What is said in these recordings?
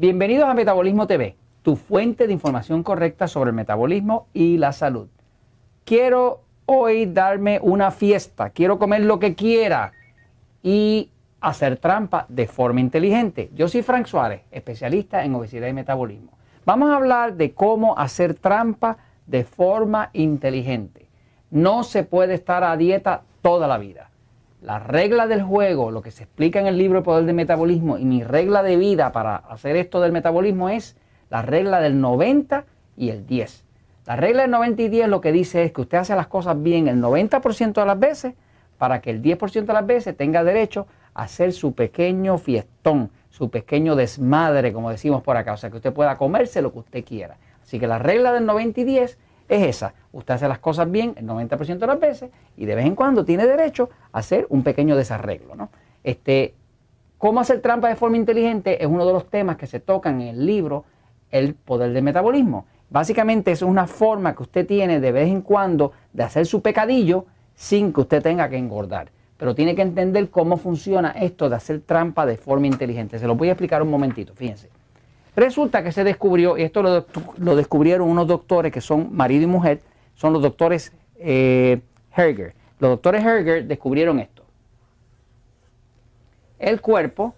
Bienvenidos a Metabolismo TV, tu fuente de información correcta sobre el metabolismo y la salud. Quiero hoy darme una fiesta, quiero comer lo que quiera y hacer trampa de forma inteligente. Yo soy Frank Suárez, especialista en obesidad y metabolismo. Vamos a hablar de cómo hacer trampa de forma inteligente. No se puede estar a dieta toda la vida la regla del juego, lo que se explica en el libro El Poder del Metabolismo y mi regla de vida para hacer esto del metabolismo es la regla del 90 y el 10. La regla del 90 y 10 lo que dice es que usted hace las cosas bien el 90% de las veces para que el 10% de las veces tenga derecho a hacer su pequeño fiestón, su pequeño desmadre, como decimos por acá, o sea, que usted pueda comerse lo que usted quiera. Así que la regla del 90 y 10 es esa. Usted hace las cosas bien el 90% de las veces y de vez en cuando tiene derecho a hacer un pequeño desarreglo. ¿no? Este, cómo hacer trampa de forma inteligente es uno de los temas que se tocan en el libro El poder del metabolismo. Básicamente es una forma que usted tiene de vez en cuando de hacer su pecadillo sin que usted tenga que engordar. Pero tiene que entender cómo funciona esto de hacer trampa de forma inteligente. Se lo voy a explicar un momentito, fíjense. Resulta que se descubrió, y esto lo, descubrieron unos doctores que son marido y mujer, son los doctores eh, Herger. Los doctores Herger descubrieron esto. El cuerpo,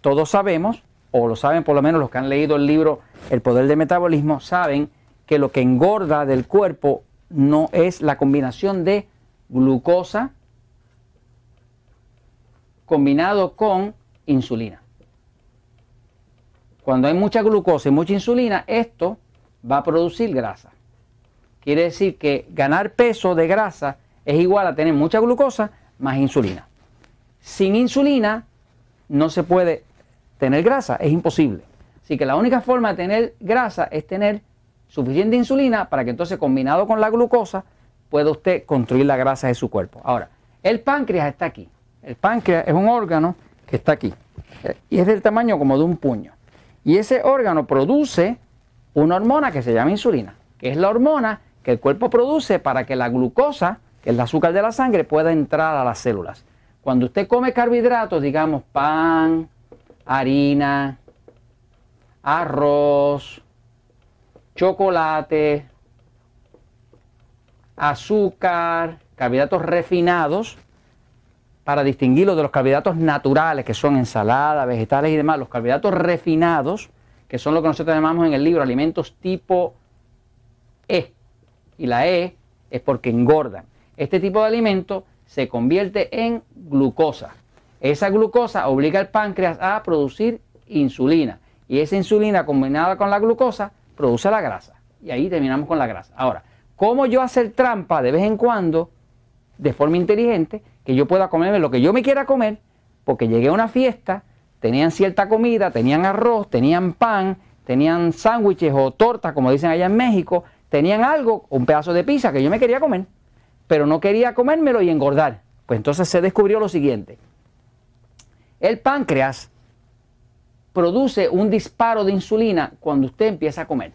todos sabemos, o lo saben por lo menos los que han leído el libro El poder del metabolismo, saben que lo que engorda del cuerpo no es la combinación de glucosa combinado con insulina. Cuando hay mucha glucosa y mucha insulina, esto va a producir grasa. Quiere decir que ganar peso de grasa es igual a tener mucha glucosa más insulina. Sin insulina no se puede tener grasa, es imposible. Así que la única forma de tener grasa es tener suficiente insulina para que entonces combinado con la glucosa pueda usted construir la grasa de su cuerpo. Ahora, el páncreas está aquí. El páncreas es un órgano que está aquí eh, y es del tamaño como de un puño. Y ese órgano produce una hormona que se llama insulina, que es la hormona que el cuerpo produce para que la glucosa, que es el azúcar de la sangre, pueda entrar a las células. Cuando usted come carbohidratos, digamos pan, harina, arroz, chocolate, azúcar, carbohidratos refinados, para distinguirlo de los carbohidratos naturales, que son ensaladas, vegetales y demás, los carbohidratos refinados, que son lo que nosotros llamamos en el libro alimentos tipo E. Y la E es porque engordan. Este tipo de alimento se convierte en glucosa. Esa glucosa obliga al páncreas a producir insulina. Y esa insulina combinada con la glucosa produce la grasa. Y ahí terminamos con la grasa. Ahora, ¿cómo yo hacer trampa de vez en cuando? de forma inteligente, que yo pueda comerme lo que yo me quiera comer, porque llegué a una fiesta, tenían cierta comida, tenían arroz, tenían pan, tenían sándwiches o tortas, como dicen allá en México, tenían algo, un pedazo de pizza que yo me quería comer, pero no quería comérmelo y engordar. Pues entonces se descubrió lo siguiente. El páncreas produce un disparo de insulina cuando usted empieza a comer.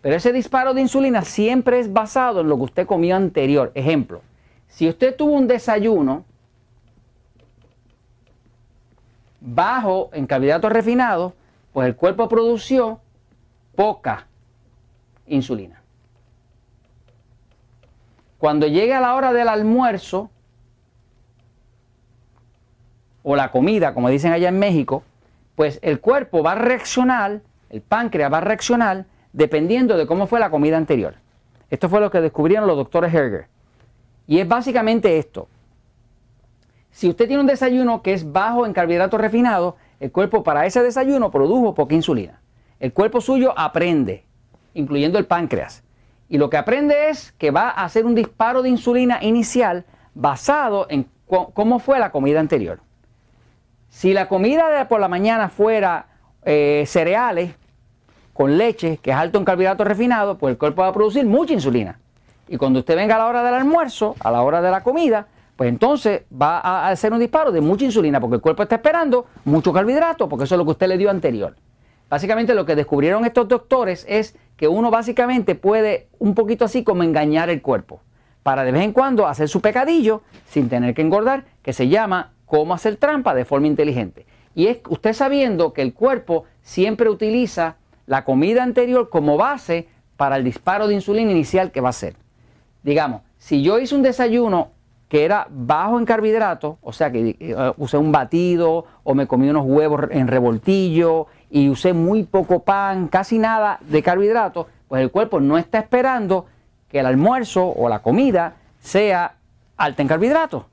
Pero ese disparo de insulina siempre es basado en lo que usted comió anterior. Ejemplo, si usted tuvo un desayuno bajo en carbohidratos refinados, pues el cuerpo produció poca insulina. Cuando llega la hora del almuerzo o la comida, como dicen allá en México, pues el cuerpo va a reaccionar, el páncreas va a reaccionar dependiendo de cómo fue la comida anterior. Esto fue lo que descubrieron los doctores Herger. Y es básicamente esto. Si usted tiene un desayuno que es bajo en carbohidratos refinados, el cuerpo para ese desayuno produjo poca insulina. El cuerpo suyo aprende, incluyendo el páncreas. Y lo que aprende es que va a hacer un disparo de insulina inicial basado en cómo fue la comida anterior. Si la comida de por la mañana fuera eh, cereales con leche, que es alto en carbohidratos refinados, pues el cuerpo va a producir mucha insulina. Y cuando usted venga a la hora del almuerzo, a la hora de la comida, pues entonces va a hacer un disparo de mucha insulina porque el cuerpo está esperando mucho carbohidrato, porque eso es lo que usted le dio anterior. Básicamente lo que descubrieron estos doctores es que uno básicamente puede un poquito así como engañar el cuerpo para de vez en cuando hacer su pecadillo sin tener que engordar, que se llama cómo hacer trampa de forma inteligente. Y es usted sabiendo que el cuerpo siempre utiliza la comida anterior como base para el disparo de insulina inicial que va a hacer digamos, si yo hice un desayuno que era bajo en carbohidratos, o sea que eh, usé un batido o me comí unos huevos en revoltillo y usé muy poco pan, casi nada de carbohidratos, pues el cuerpo no está esperando que el almuerzo o la comida sea alta en carbohidratos.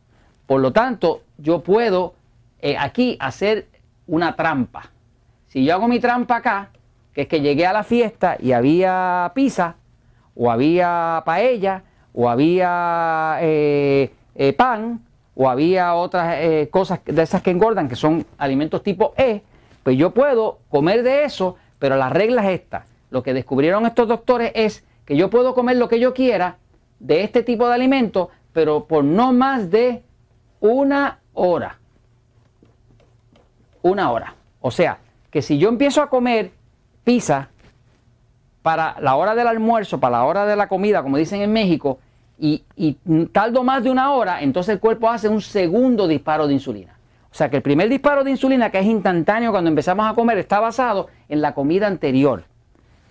Por lo tanto, yo puedo eh, aquí hacer una trampa. Si yo hago mi trampa acá, que es que llegué a la fiesta y había pizza o había paella, o había eh, eh, pan, o había otras eh, cosas de esas que engordan, que son alimentos tipo E, pues yo puedo comer de eso, pero la regla es esta. Lo que descubrieron estos doctores es que yo puedo comer lo que yo quiera de este tipo de alimentos, pero por no más de una hora. Una hora. O sea, que si yo empiezo a comer pizza, para la hora del almuerzo, para la hora de la comida, como dicen en México, y, y tardo más de una hora, entonces el cuerpo hace un segundo disparo de insulina. O sea que el primer disparo de insulina, que es instantáneo cuando empezamos a comer, está basado en la comida anterior.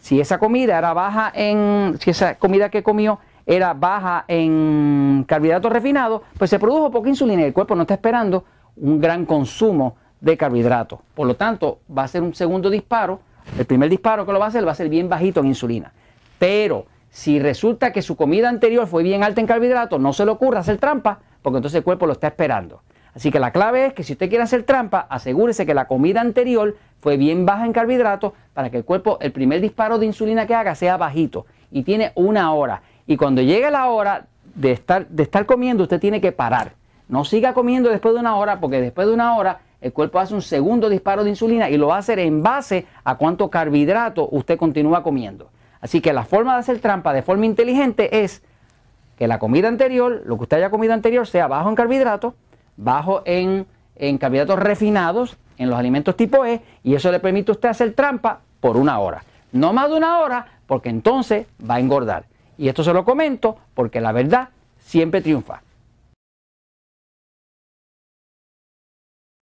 Si esa comida era baja en. Si esa comida que comió era baja en carbohidratos refinados, pues se produjo poca insulina y el cuerpo no está esperando un gran consumo de carbohidratos. Por lo tanto, va a ser un segundo disparo el primer disparo que lo va a hacer va a ser bien bajito en insulina. Pero si resulta que su comida anterior fue bien alta en carbohidratos, no se le ocurra hacer trampa, porque entonces el cuerpo lo está esperando. Así que la clave es que si usted quiere hacer trampa, asegúrese que la comida anterior fue bien baja en carbohidratos para que el cuerpo, el primer disparo de insulina que haga sea bajito. Y tiene una hora. Y cuando llegue la hora de estar, de estar comiendo, usted tiene que parar. No siga comiendo después de una hora, porque después de una hora el cuerpo hace un segundo disparo de insulina y lo va a hacer en base a cuánto carbohidrato usted continúa comiendo. Así que la forma de hacer trampa de forma inteligente es que la comida anterior, lo que usted haya comido anterior, sea bajo en carbohidratos, bajo en, en carbohidratos refinados, en los alimentos tipo E, y eso le permite a usted hacer trampa por una hora. No más de una hora, porque entonces va a engordar. Y esto se lo comento porque la verdad siempre triunfa.